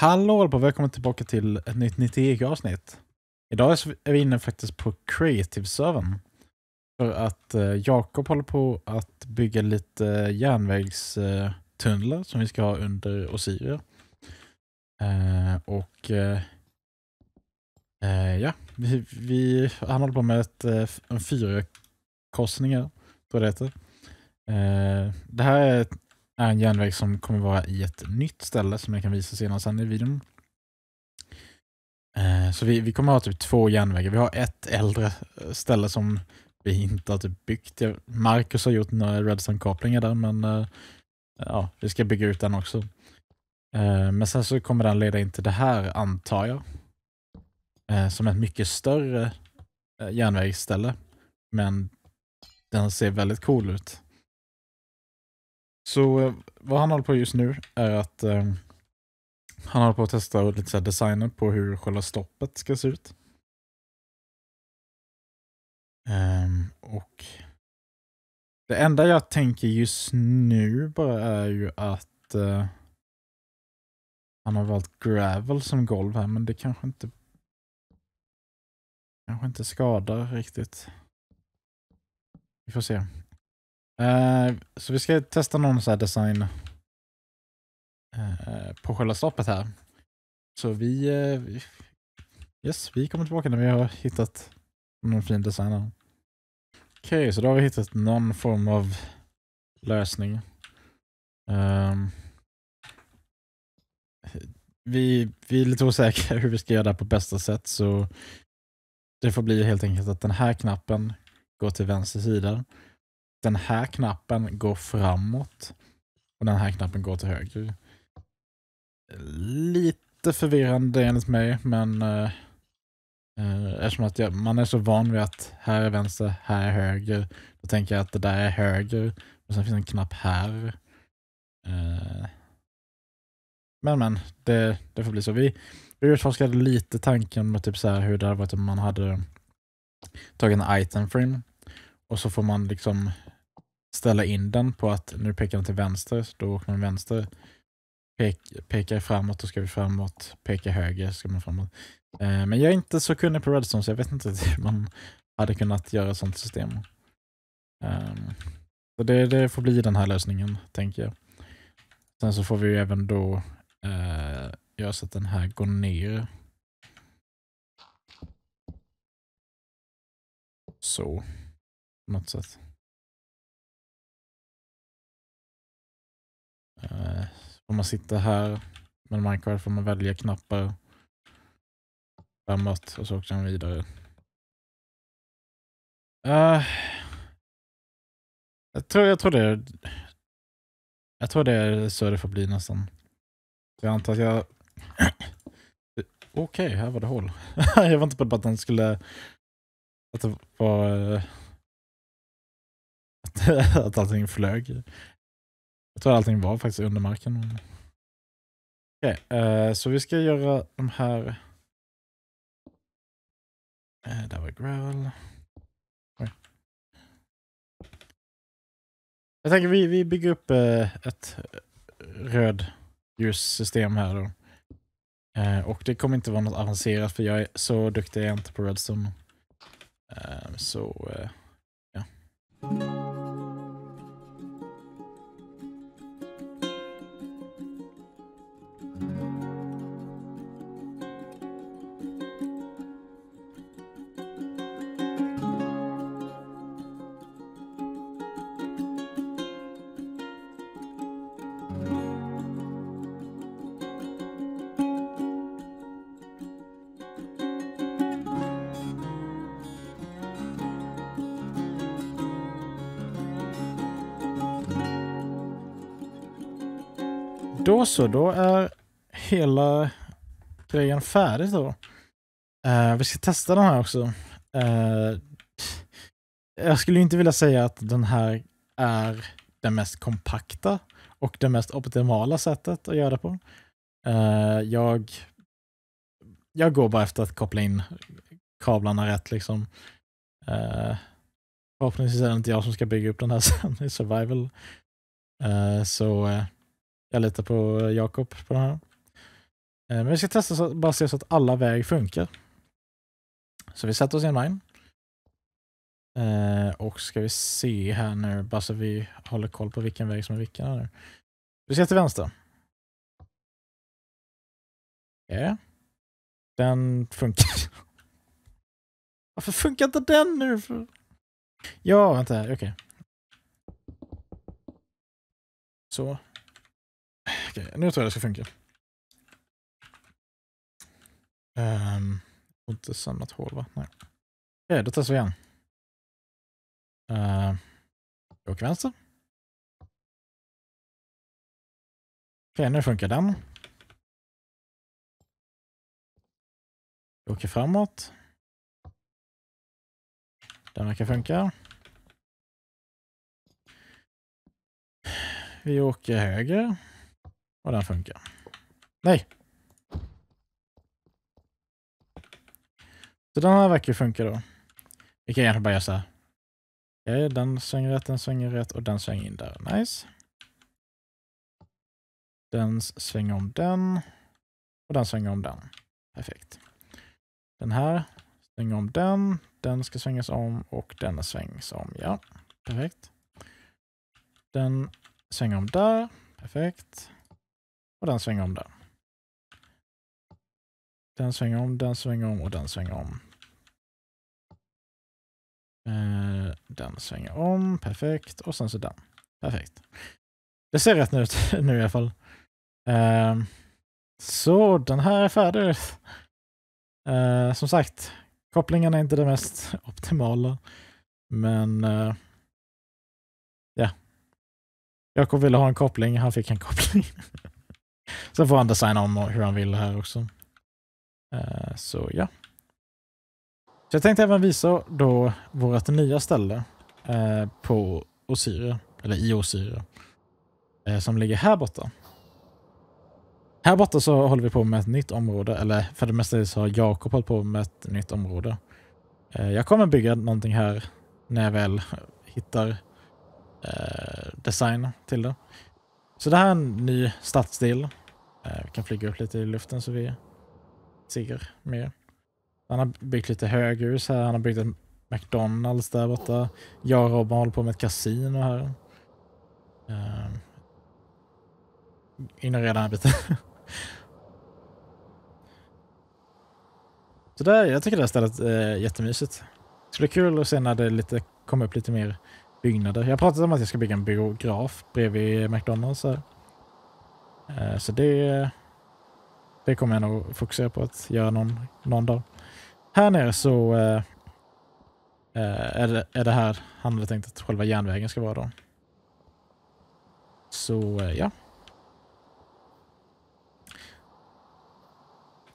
Hallå och välkommen tillbaka till ett nytt 99 avsnitt. Idag är vi inne faktiskt på Creative-servern. För att eh, Jakob håller på att bygga lite järnvägstunnlar som vi ska ha under Osirio. Eh, och eh, ja, vi, vi, han håller på med ett, en fyra korsningar, tror jag det heter. Det här är är en järnväg som kommer vara i ett nytt ställe som jag kan visa senare sen i videon. Eh, så vi, vi kommer ha typ två järnvägar. Vi har ett äldre eh, ställe som vi inte har typ byggt. Marcus har gjort några redstone kopplingar där men eh, ja, vi ska bygga ut den också. men sen så kommer den leda in till det här antar jag. Som ett mycket större järnvägsställe. Men den ser väldigt cool ut. Så eh, vad han håller på just nu är att eh, han håller på att testa lite så designen på hur själva stoppet ska se ut. Um, och Det enda jag tänker just nu bara är ju att uh, han har valt gravel som golv här, men det kanske inte kanske inte skadar riktigt. Vi får se. Eh, så vi ska testa någon så design eh, på själva stoppet här. Så eh, vi, yes, vi kommer tillbaka när vi har hittat någon fin design. Okej, okay, så då har vi hittat någon form av lösning. Ehm, vi, vi är lite osäkra hur vi ska göra det här på bästa sätt så det får bli helt enkelt att den här knappen går till vänster sida den här knappen går framåt och den här knappen går till höger. Lite förvirrande enligt mig, men eh, eh, eftersom att jag, man är så van vid att här är vänster, här är höger, då tänker jag att det där är höger och sen finns en knapp här. Eh, men men, det, det får bli så. Vi, vi utforskade lite tanken med typ så här hur det hade varit om man hade tagit en item frame och så får man liksom ställa in den på att nu pekar den till vänster, då åker man vänster. Pek, pekar framåt, då ska vi framåt. Pekar höger, ska man framåt. Eh, men jag är inte så kunnig på Redstone, så jag vet inte hur man hade kunnat göra ett sånt system. Eh, så det, det, får bli den här lösningen, tänker jag. Sen så får vi även då eh, göra så att den här går ner. Så, på något sätt. Så eh, får man sitta här med Minecraft får man välja knappar framåt och så åker den vidare. Uh, jag, tror, jag, tror det är, jag tror det är så det får bli nästan. Så jag antar att jag... Okej, okay, här var det hål. jag var inte beredd på att den skulle... Att det var... Eh, att allting flög. Jag tror allting var faktiskt under marken. Okej, okay, uh, eh, så vi ska göra de här... Uh, där var gravel. Okay. Jag tänker vi, vi bygger upp uh, ett röd ljussystem här då. och det kommer inte vara något avancerat för jag är så duktig jag är inte på redstone. så, ja. Då så, då är hela grejen färdig då. Uh, vi ska testa den här också. Uh, jag skulle inte vilja säga att den här är det mest kompakta och det mest optimala sättet att göra det på. Uh, jag, jag går bara efter att koppla in kablarna rätt liksom. Uh, förhoppningsvis är det inte jag som ska bygga upp den här sen i survival. så jag litar på Jakob på den här. Eh, men vi ska testa så, bara se så att alla väg funkar. Så vi sätter oss i en mine. Eh, och ska vi se här nu, bara så vi håller koll på vilken väg som är vilken. Här nu. Vi ska till vänster. Okay. Den funkar. Varför funkar inte den nu? Ja, vänta okej. Okay. Så, Okej, nu tror jag det ska funka. Um, inte sömnat hål va? Nej. Okej, då testar vi igen. Uh, jag åker vänster. Okej, nu funkar den. Jag åker framåt. Den verkar funka. Vi åker höger. Och den funkar. Nej. Så den här verkar funka då. Vi kan egentligen bara göra så här. Okay, den svänger rätt, den svänger rätt och den svänger in där. Nice. Den svänger om den. Och den svänger om den. Perfekt. Den här svänger om den. Den ska svängas om och den svängs om. Ja, perfekt. Den svänger om där. Perfekt. Och den svänger om där. Den svänger om, den svänger om och den svänger om. Eh, den svänger om, perfekt. Och sen så den. Perfekt. Det ser rätt ut nu i alla fall. Eh, så den här är färdig. Eh, som sagt, kopplingen är inte det mest optimala. Men ja. Jakob ville ha en koppling, han fick en koppling. Sen får han designa om hur han vill här också. Eh, så ja. Så jag tänkte även visa då vårt nya ställe eh, på Osirien, eller i Osirien, eh, som ligger här borta. Här borta så håller vi på med ett nytt område, eller för det mesta så har Jakob hållit på med ett nytt område. Jag kommer bygga någonting här när jag väl hittar design till det. Så det här är en ny stadsdel Eh, vi kan flyga upp lite i luften så vi ser mer. Han har byggt lite höghus här. Han har byggt ett McDonalds där borta. Jag och Robban håller på med ett kasino här. Uh, ignorera den här biten. Så där, jag tycker det här stället är eh, jättemysigt. Det skulle kul att se när det lite, kommer upp lite mer byggnader. Jag pratade om att jag ska bygga en biograf bredvid McDonalds här. Eh, så det, det kommer jag nog fokusera på att göra någon, någon dag. Här nere så eh, eh, är, det, är det här han hade tänkt att själva järnvägen ska vara då. Så ja.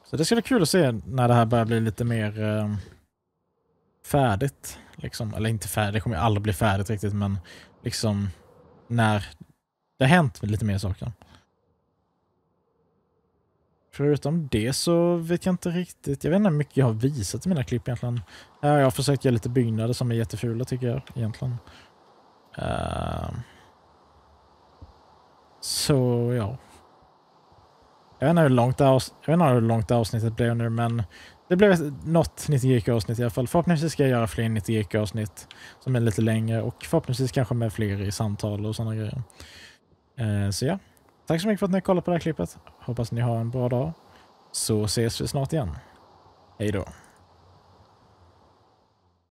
Så det ska bli kul att se när det här börjar bli lite mer eh, färdigt. Liksom. Eller inte färdigt, det kommer ju aldrig bli färdigt riktigt, men liksom när det har hänt lite mer saker. Förutom det så vet jag inte riktigt. Jag vet inte hur mycket jag har visat i mina klipp egentligen. Jag har försökt göra lite byggnader som är jättefula tycker jag egentligen. Uh, så ja. Jag vet, inte hur långt jag vet inte hur långt avsnittet blev nu men det blev något 90 GK avsnitt i alla fall. Förhoppningsvis ska jag göra fler 90 GK avsnitt som är lite längre och förhoppningsvis kanske med fler i samtal och sådana grejer. Uh, så ja. Tack så mycket för att ni har kollat på det här klippet. Hoppas ni har en bra dag. Så ses vi snart igen. Hej då.